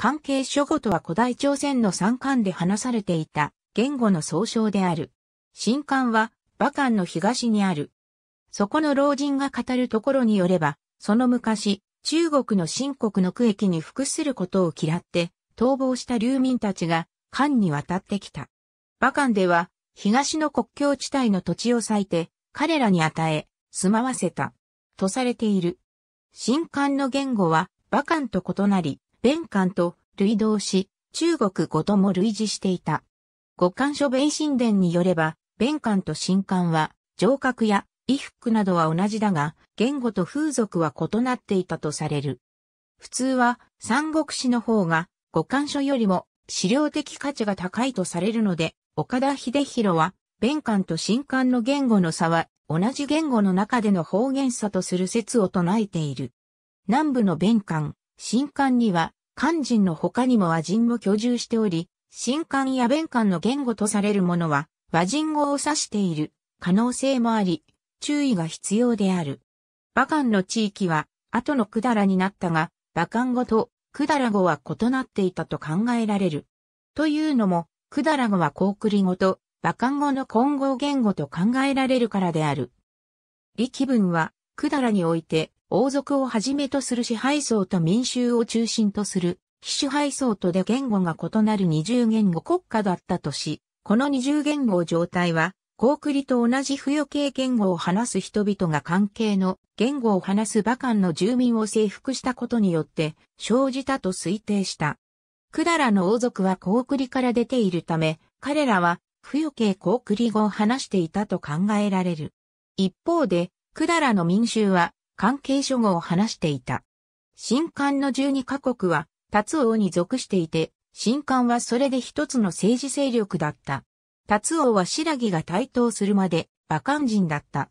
関係諸語とは古代朝鮮の三間で話されていた言語の総称である。新刊は、馬館の東にある。そこの老人が語るところによれば、その昔、中国の新国の区域に服することを嫌って、逃亡した流民たちが、漢に渡ってきた。馬漢では、東の国境地帯の土地を割いて、彼らに与え、住まわせた。とされている。新漢の言語は、馬漢と異なり、弁官と類同し、中国語とも類似していた。五官書弁神殿によれば、弁官と神官は、城郭や衣服などは同じだが、言語と風俗は異なっていたとされる。普通は、三国志の方が、五官書よりも、資料的価値が高いとされるので、岡田秀弘は、弁官と新官の言語の差は、同じ言語の中での方言差とする説を唱えている。南部の弁官、新官には、漢人の他にも和人も居住しており、新官や弁官の言語とされるものは、和人語を指している可能性もあり、注意が必要である。馬漢の地域は、後の百済になったが、馬漢語と百済語は異なっていたと考えられる。というのも、百済語はコークリ語と馬漢語の混合言語と考えられるからである。李気分は、百済において、王族をはじめとする支配層と民衆を中心とする、非支配層とで言語が異なる二重言語国家だったとし、この二重言語状態は、コ句クリと同じ付与系言語を話す人々が関係の言語を話す馬漢の住民を征服したことによって生じたと推定した。クダラの王族はコ句クリから出ているため、彼らは付与系コ句クリ語を話していたと考えられる。一方で、クダラの民衆は関係諸語を話していた。新刊の12カ国は、達王に属していて、新刊はそれで一つの政治勢力だった。達王は白木が台頭するまで、馬漢人だった。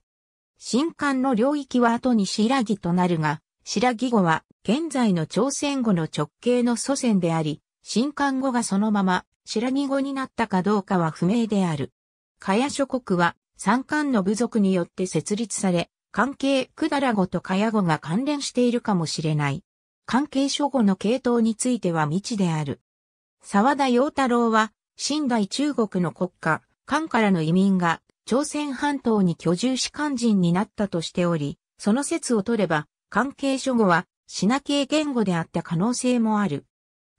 新刊の領域は後に白木となるが、白木語は現在の朝鮮語の直系の祖先であり、新刊語がそのまま白木語になったかどうかは不明である。カヤ諸国は三冠の部族によって設立され、関係くだら語とかや語が関連しているかもしれない。関係諸語の系統については未知である。沢田陽太郎は、新代中国の国家、漢からの移民が朝鮮半島に居住し漢人になったとしており、その説を取れば、関係諸語は品系言語であった可能性もある。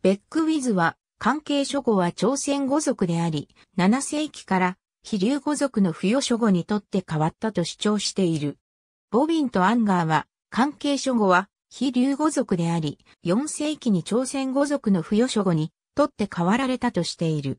ベックウィズは、関係諸語は朝鮮語族であり、7世紀から飛竜語族の付与諸語にとって変わったと主張している。ボビンとアンガーは、関係諸語は、非流語族であり、4世紀に朝鮮語族の付与諸語に、取って代わられたとしている。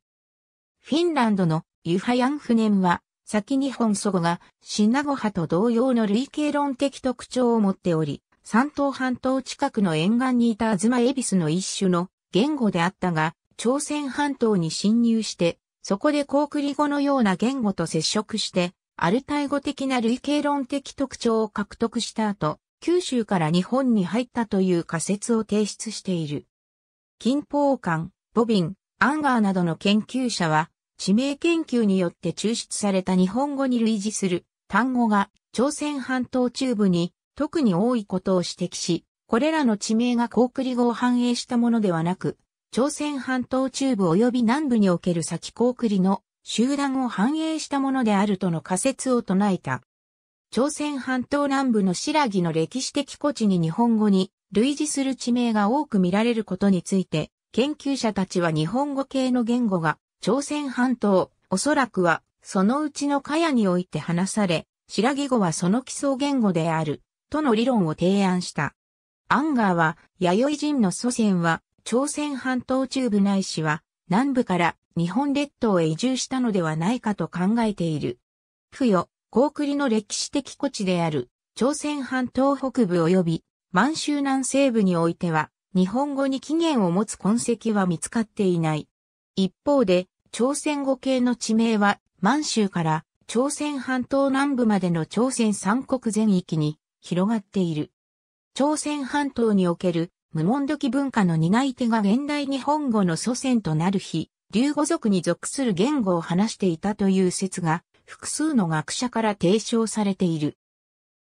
フィンランドのユハヤンフネンは、先日本祖語がシナゴ派と同様の類型論的特徴を持っており、三島半島近くの沿岸にいたアズマエビスの一種の言語であったが、朝鮮半島に侵入して、そこでコークリ語のような言語と接触して、アルタイ語的な類型論的特徴を獲得した後、九州から日本に入ったという仮説を提出している。金宝館、ボビン、アンガーなどの研究者は、地名研究によって抽出された日本語に類似する単語が朝鮮半島中部に特に多いことを指摘し、これらの地名がコークリ語を反映したものではなく、朝鮮半島中部及び南部における先コークリの集団を反映したものであるとの仮説を唱えた。朝鮮半島南部の白木の歴史的古地に日本語に類似する地名が多く見られることについて、研究者たちは日本語系の言語が朝鮮半島、おそらくはそのうちのカヤにおいて話され、白木語はその基礎言語である、との理論を提案した。アンガーは、弥生人の祖先は、朝鮮半島中部ないしは、南部から日本列島へ移住したのではないかと考えている。付与、高栗の歴史的古地である朝鮮半島北部及び満州南西部においては日本語に起源を持つ痕跡は見つかっていない。一方で朝鮮語系の地名は満州から朝鮮半島南部までの朝鮮三国全域に広がっている。朝鮮半島における無門時文化の担い手が現代日本語の祖先となる日、龍語族に属する言語を話していたという説が、複数の学者から提唱されている。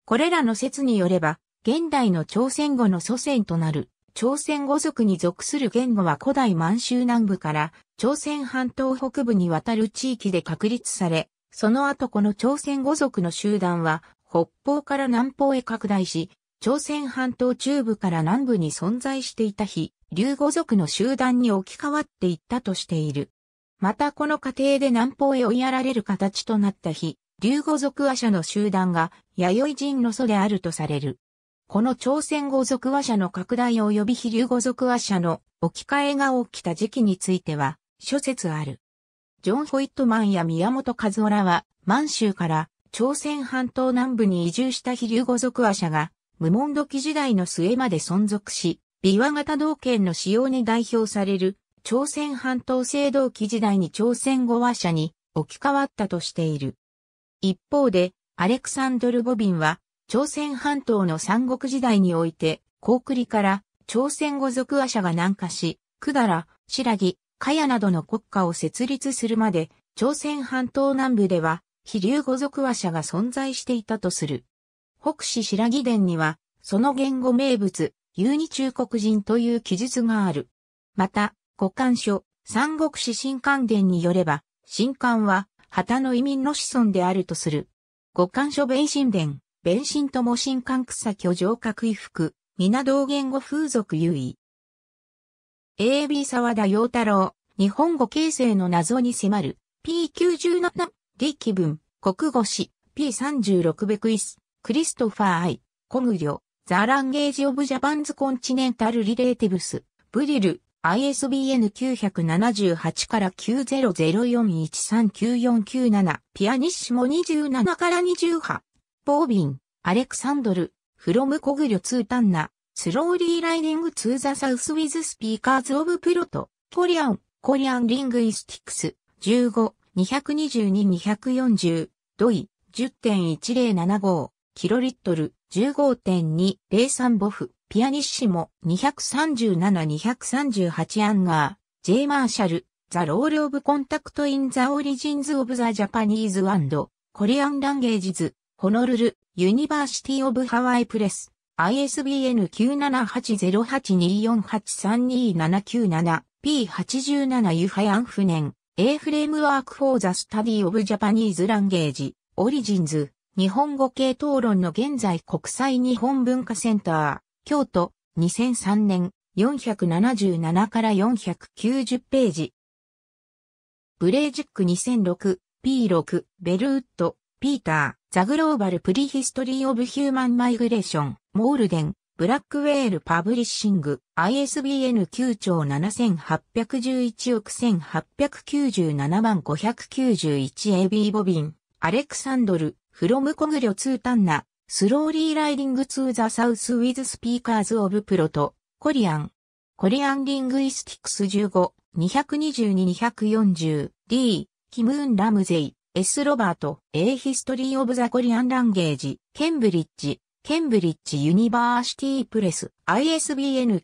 これらの説によれば、現代の朝鮮語の祖先となる、朝鮮語族に属する言語は古代満州南部から朝鮮半島北部にわたる地域で確立され、その後この朝鮮語族の集団は北方から南方へ拡大し、朝鮮半島中部から南部に存在していた日、竜語族の集団に置き換わっていったとしている。またこの過程で南方へ追いやられる形となった日、竜語族和者の集団が、弥生人の祖であるとされる。この朝鮮語族和者の拡大及び非竜語族和者の置き換えが起きた時期については、諸説ある。ジョン・ホイットマンや宮本和夫らは、満州から朝鮮半島南部に移住した非竜語族和者が、無門土器時代の末まで存続し、琵琶型道剣の使用に代表される、朝鮮半島制度器時代に朝鮮語話者に置き換わったとしている。一方で、アレクサンドル・ボビンは、朝鮮半島の三国時代において、高栗から朝鮮語族話者が南下し、百済、白木、かやなどの国家を設立するまで、朝鮮半島南部では、飛竜語族話者が存在していたとする。北史白木伝には、その言語名物、有二中国人という記述がある。また、五漢書、三国史新漢伝によれば、新漢は、旗の移民の子孫であるとする。五漢書弁神伝、弁神とも新漢草居城閣衣服、皆同言語風俗優位。AB 沢田陽太郎、日本語形成の謎に迫る、P97、理気分、国語史、P36 べくいす。クリストファー・アイ、コグリョ、ザ・ランゲージ・オブ・ジャパンズ・コンチネンタル・リレーティブス、ブリル、ISBN 978から9004139497、ピアニッシモ27から28、ボービン、アレクサンドル、フロム・コグリョ・ツー・タンナ、スローリー・ライディング・ツー・ザ・サウス・ウィズ・スピーカーズ・オブ・プロト、コリアン、コリアン・リングイスティックス、15、222-240、ドイ、10.1075。キロリットル、15.203ボフ、ピアニッシモ、237-238アンガー、J マーシャル、ザ・ロール・オブ・コンタクト・イン・ザ・オリジンズ・オブ・ザ・ジャパニーズ・アンド、コリアン・ランゲージズ、ホノルル、ユニバーシティ・オブ・ハワイ・プレス、ISBN 9780824832797 P87 ユハヤンフネン A フレームワークフォーザスタディオブジャパニーズランゲージオリジンズ日本語系討論の現在国際日本文化センター、京都、2003年、477から490ページ。ブレージック 2006P6、ベルウッド、ピーター、ザグローバルプリヒストリーオブヒューマンマイグレーション、モールデン、ブラックウェールパブリッシング、ISBN 9兆7811億1897万 591AB ボビン、アレクサンドル、from コグリョツータンナ、スローリーライディングツーザサウスウィズスピーカーズオブプロト、コリアン、コリアンリングイスティックス15、222-240、D、キムーン・ラムゼイ、S・ ロバート、A History of the Korean Language、ケンブリッジ、ケンブリッジユニバーシティプレス、ISBN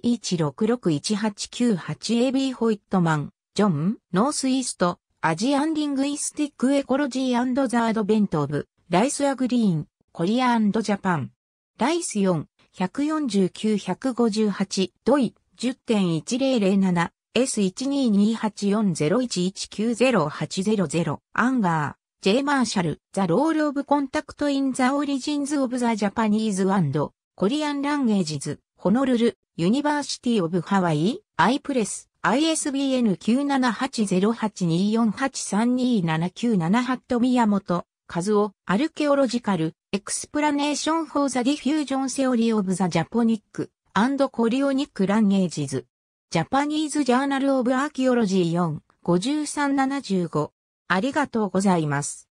9780521661898AB ホイットマン、ジョン、ノースイースト、アジアンリングイスティックエコロジーザードベントオブ、ライスアグリーン、コリアジャパン。ライス4、149-158、ドイ、10.1007、S122840190800、アンガー。J. マーシャル、The Role of Contact in the Origins of the Japanese and Korean Languages, ホノルル、ユニバーシティオブハワイ、アイプレス、ISBN 9780824832797ハ宮本、和夫、アルケオロジカル、エクスプラネーション・フォー・ザ・ディフュージョン・セオリーオブ・ザ・ジャポニック、アンド・コリオニック・ランゲージズ、ジャパニーズ・ジャーナル・オブ・アーキオロジー4、5375。ありがとうございます。